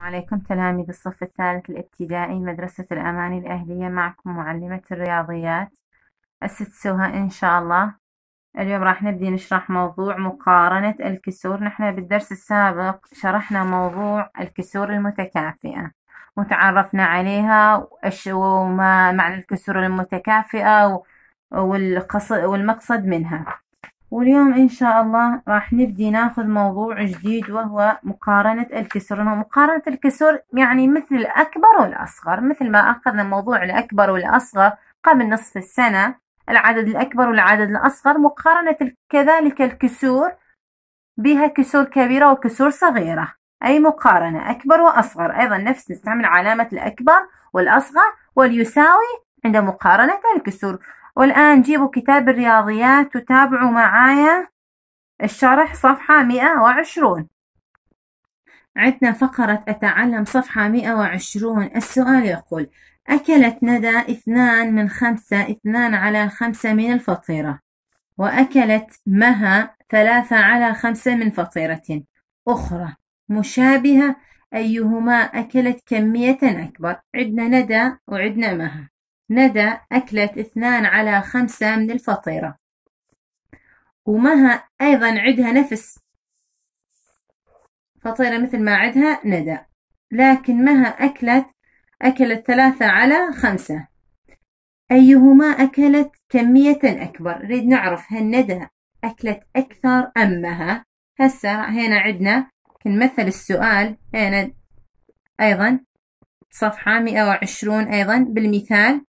عليكم تلاميذ الصف الثالث الابتدائي مدرسة الأماني الأهلية معكم معلمة الرياضيات الست سوها إن شاء الله اليوم راح نبدي نشرح موضوع مقارنة الكسور نحن بالدرس السابق شرحنا موضوع الكسور المتكافئة وتعرفنا عليها وما معنى الكسور المتكافئة والمقصد منها واليوم إن شاء الله راح نبدي ناخذ موضوع جديد وهو مقارنة الكسر مقارنة الكسر يعني مثل الأكبر والأصغر مثل ما أخذنا موضوع الأكبر والأصغر قبل نصف السنة العدد الأكبر والعدد الأصغر مقارنة كذلك الكسور بها كسور كبيرة وكسور صغيرة أي مقارنة أكبر وأصغر أيضا نفس نستعمل علامة الأكبر والأصغر واليساوي عند مقارنة الكسور والآن جيبوا كتاب الرياضيات وتابعوا معايا الشرح صفحة 120 عندنا فقرة أتعلم صفحة 120 السؤال يقول أكلت ندى اثنان من خمسة اثنان على خمسة من الفطيرة وأكلت مها ثلاثة على خمسة من فطيرة أخرى مشابهة أيهما أكلت كمية أكبر عدنا ندى وعدنا مها ندى أكلت اثنان على خمسة من الفطيرة ومها أيضا عدها نفس فطيرة مثل ما عدها ندى لكن مها أكلت أكلت ثلاثة على خمسة أيهما أكلت كمية أكبر نريد نعرف هل ندى أكلت أكثر أم مها هسه هنا عندنا نمثل السؤال هنا أيضا صفحة 120 أيضا بالمثال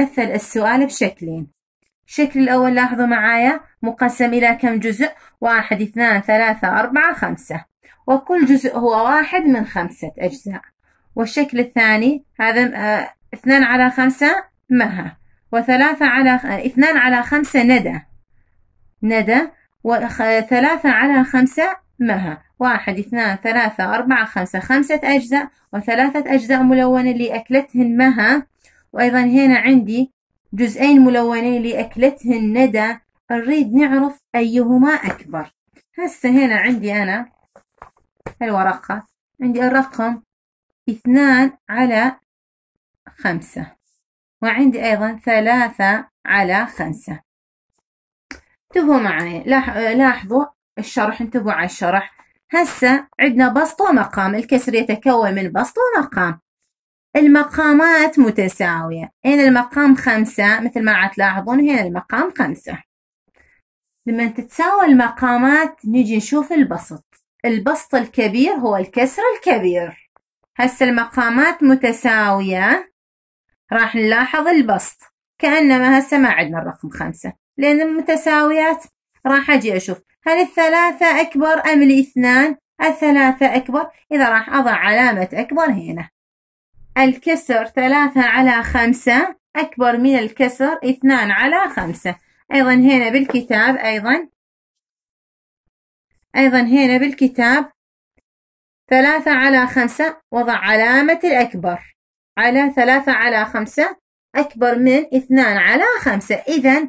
مثل السؤال بشكلين الشكل الأول لاحظوا معايا مقسم إلى كم جزء واحد اثنان ثلاثة أربعة خمسة وكل جزء هو واحد من خمسة أجزاء والشكل الثاني هذا آه، اثنان على خمسة مها وثلاثة على آه، اثنان على خمسة ندى ندى وثلاثة آه، على خمسة مها واحد اثنان ثلاثة أربعة خمسة خمسة أجزاء وثلاثة أجزاء ملونة اللي أكلتهن مها وأيضا هنا عندي جزئين ملونين لأكلتهن ندى نريد نعرف أيهما أكبر هسه هنا عندي أنا الورقة عندي الرقم اثنان على خمسة وعندي أيضا ثلاثة على خمسة انتبهوا معي لاحظوا الشرح انتبهوا على الشرح هسه عندنا بسط ومقام الكسر يتكون من بسط ومقام المقامات متساوية هنا المقام خمسة مثل ما عتلاحظون تلاحظون هنا المقام خمسة لما تتساوى المقامات نجي نشوف البسط البسط الكبير هو الكسر الكبير هسه المقامات متساوية راح نلاحظ البسط كأنما هسه ما عندنا الرقم خمسة لأن المتساويات راح أجي أشوف هل الثلاثة أكبر أم الاثنان الثلاثة أكبر إذا راح أضع علامة أكبر هنا الكسر ثلاثة على خمسة أكبر من الكسر اثنان على خمسة أيضا هنا بالكتاب أيضا أيضا هنا بالكتاب ثلاثة على خمسة وضع علامة الأكبر على ثلاثة على خمسة أكبر من اثنان على خمسة إذا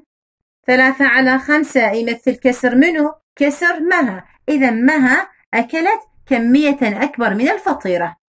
ثلاثة على خمسة يمثل كسر منه كسر مها إذا مها أكلت كمية أكبر من الفطيرة